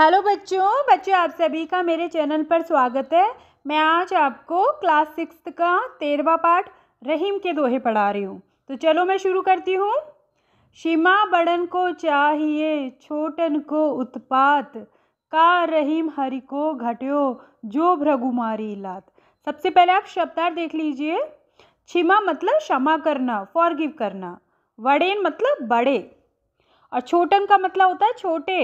hello बच्चों बच्चों आप सभी का मेरे चैनल पर स्वागत है मैं आज आपको क्लास सिक्स का तेरवा पाठ रहीम के दोहे पढ़ा रही हूँ तो चलो मैं शुरू करती हूँ शिमा बड़न को चाहिए छोटन को उत्पात का रहीम हरि को घट्यो जो भ्रगुमारी लात सबसे पहले आप शब्दार देख लीजिए क्षमा मतलब क्षमा करना फॉरगिव करना वड़ेन मतलब बड़े और छोटन का मतलब होता है छोटे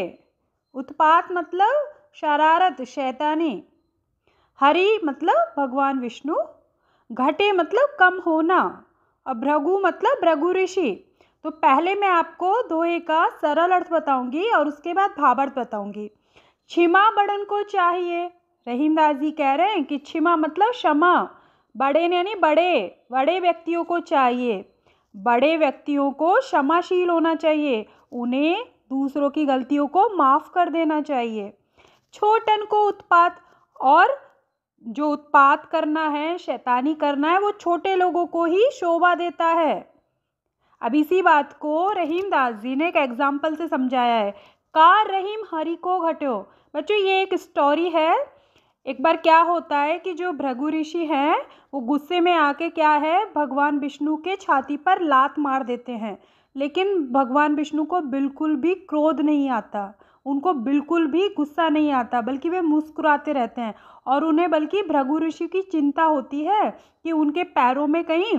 उत्पात मतलब शरारत शैतानी हरि मतलब भगवान विष्णु घटे मतलब कम होना और भ्रगु मतलब भ्रगु ऋषि तो पहले मैं आपको दोहे का सरल अर्थ बताऊंगी और उसके बाद भावार्थ बताऊंगी छिमा बड़न को चाहिए रहीमदास जी कह रहे हैं कि छिमा मतलब क्षमा बड़े यानी बड़े बड़े व्यक्तियों को चाहिए बड़े व्यक्तियों को क्षमाशील होना चाहिए उन्हें दूसरों की गलतियों को माफ़ कर देना चाहिए छोटन को उत्पात और जो उत्पात करना है शैतानी करना है वो छोटे लोगों को ही शोभा देता है अब इसी बात को रहीम दास जी ने एक एग्जाम्पल से समझाया है का रहीम हरि को घटो बच्चों ये एक स्टोरी है एक बार क्या होता है कि जो भृगु ऋषि हैं वो गुस्से में आके क्या है भगवान विष्णु के छाती पर लात मार देते हैं लेकिन भगवान विष्णु को बिल्कुल भी क्रोध नहीं आता उनको बिल्कुल भी गुस्सा नहीं आता बल्कि वे मुस्कुराते रहते हैं और उन्हें बल्कि भृगु ऋषि की चिंता होती है कि उनके पैरों में कहीं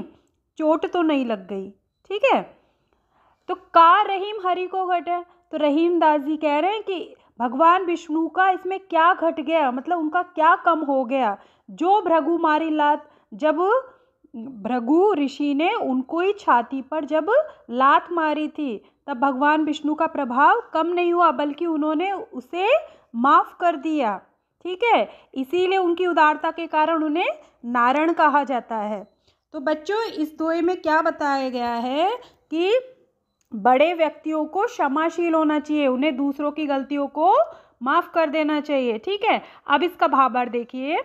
चोट तो नहीं लग गई ठीक है तो का रहीम हरि को घट है तो रहीम दास जी कह रहे हैं कि भगवान विष्णु का इसमें क्या घट गया मतलब उनका क्या कम हो गया जो भृगु मारी लात जब भृगु ऋषि ने उनको ही छाती पर जब लात मारी थी तब भगवान विष्णु का प्रभाव कम नहीं हुआ बल्कि उन्होंने उसे माफ़ कर दिया ठीक है इसीलिए उनकी उदारता के कारण उन्हें नारायण कहा जाता है तो बच्चों इस दोहे में क्या बताया गया है कि बड़े व्यक्तियों को क्षमाशील होना चाहिए उन्हें दूसरों की गलतियों को माफ़ कर देना चाहिए ठीक है अब इसका भावार देखिए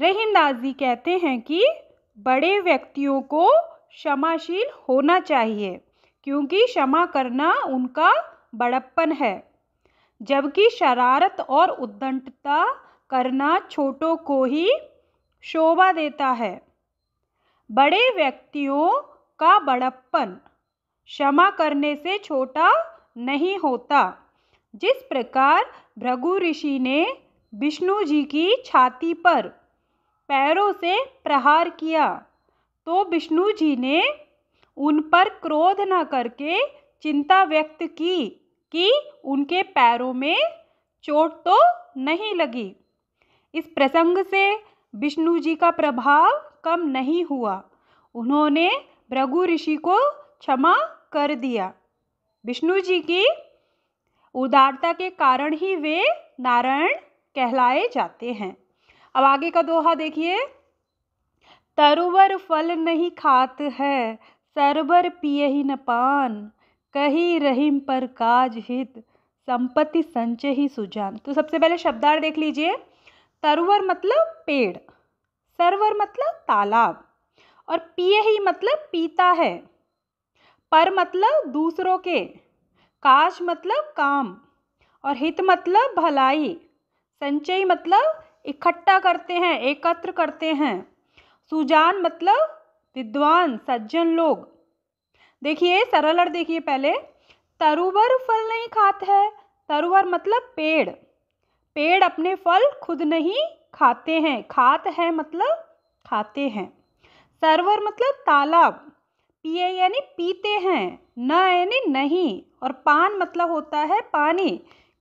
रहीमदास जी कहते हैं कि बड़े व्यक्तियों को क्षमाशील होना चाहिए क्योंकि क्षमा करना उनका बड़प्पन है जबकि शरारत और उद्दंडता करना छोटों को ही शोभा देता है बड़े व्यक्तियों का बड़प्पन क्षमा करने से छोटा नहीं होता जिस प्रकार भृगु ऋषि ने विष्णु जी की छाती पर पैरों से प्रहार किया तो विष्णु जी ने उन पर क्रोध न करके चिंता व्यक्त की कि उनके पैरों में चोट तो नहीं लगी इस प्रसंग से विष्णु जी का प्रभाव कम नहीं हुआ उन्होंने भृगु ऋषि को क्षमा कर दिया विष्णु जी की उदारता के कारण ही वे नारायण कहलाए जाते हैं अब आगे का दोहा देखिए तरुवर फल नहीं खात है सरबर पिए ही न पान कही रहीम पर काज हित संपत्ति संचय ही सुजान तो सबसे पहले शब्दार देख लीजिए तरोवर मतलब पेड़ सरवर मतलब तालाब और पिए ही मतलब पीता है पर मतलब दूसरों के काज मतलब काम और हित मतलब भलाई संचय मतलब इकट्ठा करते हैं एकत्र करते हैं सुजान मतलब विद्वान सज्जन लोग देखिए सरल और देखिए पहले तरुवर फल नहीं खाते हैं तरुवर मतलब पेड़ पेड़ अपने फल खुद नहीं खाते हैं खात है मतलब खाते हैं सरोवर मतलब तालाब पिए यानी पीते हैं न यानी नहीं और पान मतलब होता है पानी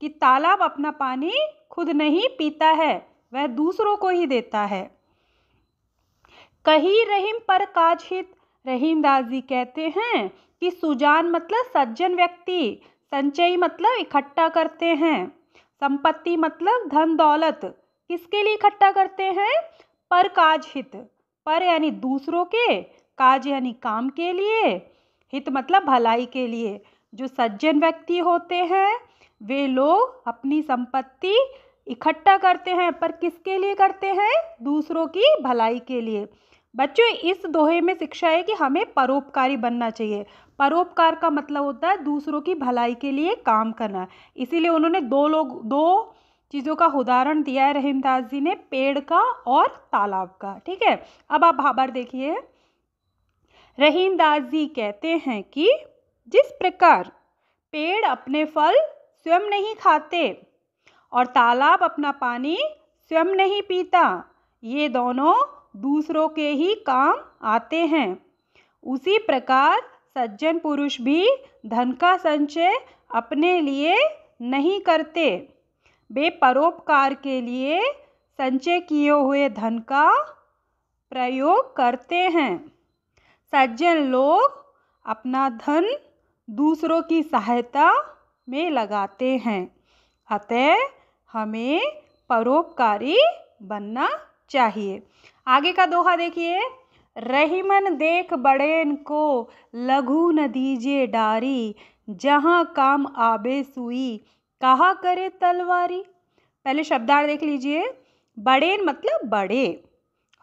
कि तालाब अपना पानी खुद नहीं पीता है वह दूसरों को ही देता है कही रहीम पर काज रहीम दास जी कहते हैं कि सुजान मतलब सज्जन व्यक्ति संचयी मतलब इकट्ठा करते हैं संपत्ति मतलब धन दौलत किसके लिए इकट्ठा करते हैं पर काज हित पर यानी दूसरों के काज यानी काम के लिए हित मतलब भलाई के लिए जो सज्जन व्यक्ति होते हैं वे लोग अपनी संपत्ति इकट्ठा करते हैं पर किसके लिए करते हैं दूसरों की भलाई के लिए बच्चों इस दोहे में शिक्षा है कि हमें परोपकारी बनना चाहिए परोपकार का मतलब होता है दूसरों की भलाई के लिए काम करना इसीलिए उन्होंने दो लोग दो चीज़ों का उदाहरण दिया है रहीमदास जी ने पेड़ का और तालाब का ठीक है अब आप भाबर देखिए रहीमदास जी कहते हैं कि जिस प्रकार पेड़ अपने फल स्वयं नहीं खाते और तालाब अपना पानी स्वयं नहीं पीता ये दोनों दूसरों के ही काम आते हैं उसी प्रकार सज्जन पुरुष भी धन का संचय अपने लिए नहीं करते वे परोपकार के लिए संचय किए हुए धन का प्रयोग करते हैं सज्जन लोग अपना धन दूसरों की सहायता में लगाते हैं अतः हमें परोपकारी बनना चाहिए आगे का दोहा देखिए रहीमन देख बड़ेन को लघु न दीजिए डारी जहाँ काम आबे सुई कहा करे तलवारी पहले शब्दार देख लीजिए बड़ेन मतलब बड़े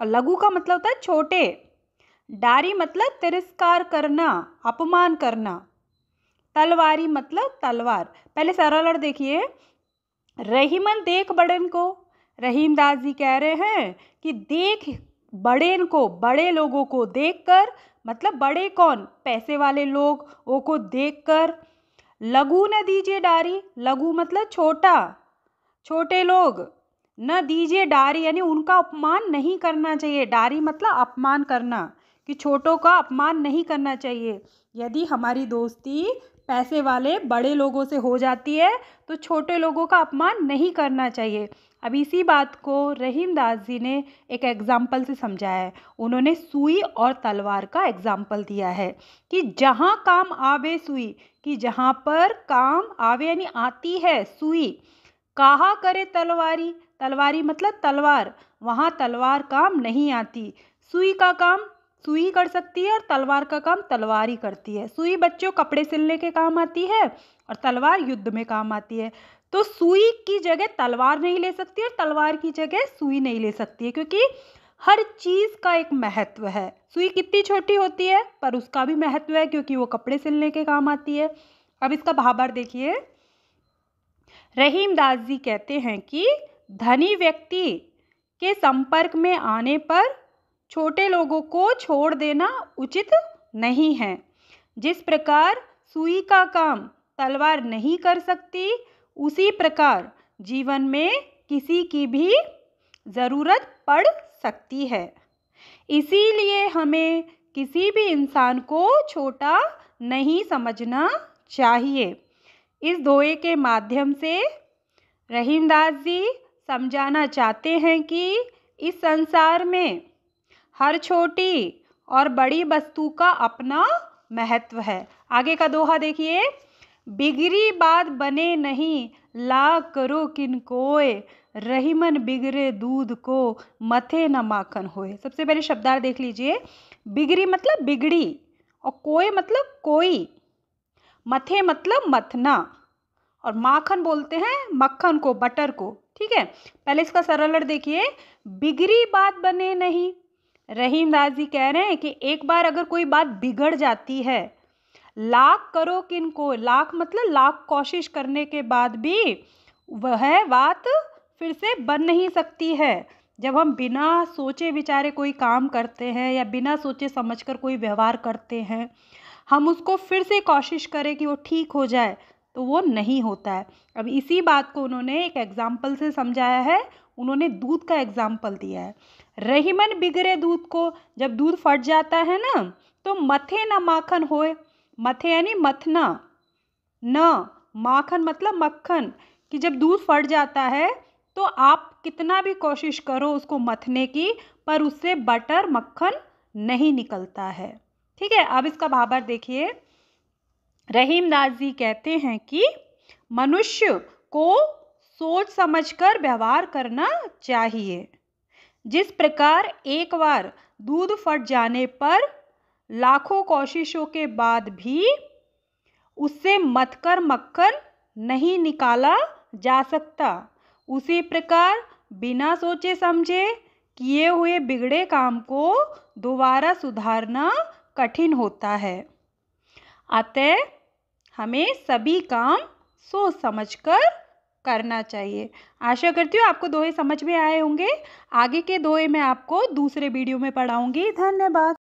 और लघु का मतलब होता है छोटे डारी मतलब तिरस्कार करना अपमान करना तलवारी मतलब तलवार पहले सरल और देखिए रहीमन देख बड़न को रहीमदास जी कह रहे हैं कि देख बड़ेन को बड़े लोगों को देखकर मतलब बड़े कौन पैसे वाले लोग वो को देखकर लघु न दीजिए डारी लघु मतलब छोटा छोटे लोग न दीजिए डारी यानी उनका अपमान नहीं करना चाहिए डारी मतलब अपमान करना कि छोटों का अपमान नहीं करना चाहिए यदि हमारी दोस्ती पैसे वाले बड़े लोगों से हो जाती है तो छोटे लोगों का अपमान नहीं करना चाहिए अब इसी बात को रहीम दास जी ने एक एग्ज़ाम्पल से समझाया है उन्होंने सुई और तलवार का एग्ज़ाम्पल दिया है कि जहाँ काम आवे सुई कि जहाँ पर काम आवे यानी आती है सुई कहा करे तलवारी तलवारी मतलब तलवार वहाँ तलवार काम नहीं आती सुई का काम सुई कर सकती है और तलवार का काम तलवार ही करती है सुई बच्चों कपड़े सिलने के काम आती है और तलवार युद्ध में काम आती है तो सुई की जगह तलवार नहीं ले सकती और तलवार की जगह सुई नहीं ले सकती है क्योंकि हर चीज़ का एक महत्व है सुई कितनी छोटी होती है पर उसका भी महत्व है क्योंकि वो कपड़े सिलने के काम आती है अब इसका भाबर देखिए रहीम दास जी कहते हैं कि धनी व्यक्ति के संपर्क में आने पर छोटे लोगों को छोड़ देना उचित नहीं है जिस प्रकार सुई का काम तलवार नहीं कर सकती उसी प्रकार जीवन में किसी की भी ज़रूरत पड़ सकती है इसीलिए हमें किसी भी इंसान को छोटा नहीं समझना चाहिए इस दोहे के माध्यम से रहीमदास जी समझाना चाहते हैं कि इस संसार में हर छोटी और बड़ी वस्तु का अपना महत्व है आगे का दोहा देखिए बिगरी बात बने नहीं ला करो किन कोय रहीमन बिगरे दूध को मथे न माखन होए सबसे पहले शब्दार देख लीजिए बिगरी मतलब बिगड़ी और कोय मतलब कोई मथे मतलब मथना और माखन बोलते हैं मक्खन को बटर को ठीक है पहले इसका सरल देखिए बिगरी बात बने नहीं रहीम दास जी कह रहे हैं कि एक बार अगर कोई बात बिगड़ जाती है लाख करो किन को लाख मतलब लाख कोशिश करने के बाद भी वह बात फिर से बन नहीं सकती है जब हम बिना सोचे विचारे कोई काम करते हैं या बिना सोचे समझकर कोई व्यवहार करते हैं हम उसको फिर से कोशिश करें कि वो ठीक हो जाए तो वो नहीं होता है अब इसी बात को उन्होंने एक एग्ज़ाम्पल से समझाया है उन्होंने दूध का एग्जाम्पल दिया है रहीमन बिगड़े दूध को जब दूध फट जाता है ना तो मथे न माखन होए मथे यानी मथना न माखन मतलब मक्खन कि जब दूध फट जाता है तो आप कितना भी कोशिश करो उसको मथने की पर उससे बटर मक्खन नहीं निकलता है ठीक है अब इसका बाबर देखिए रहीमदास जी कहते हैं कि मनुष्य को सोच समझकर व्यवहार करना चाहिए जिस प्रकार एक बार दूध फट जाने पर लाखों कोशिशों के बाद भी उससे मथकर मक्खन नहीं निकाला जा सकता उसी प्रकार बिना सोचे समझे किए हुए बिगड़े काम को दोबारा सुधारना कठिन होता है अतः हमें सभी काम सोच समझकर करना चाहिए आशा करती हूँ आपको दोहे समझ में आए होंगे आगे के दोहे मैं आपको दूसरे वीडियो में पढ़ाऊँगी धन्यवाद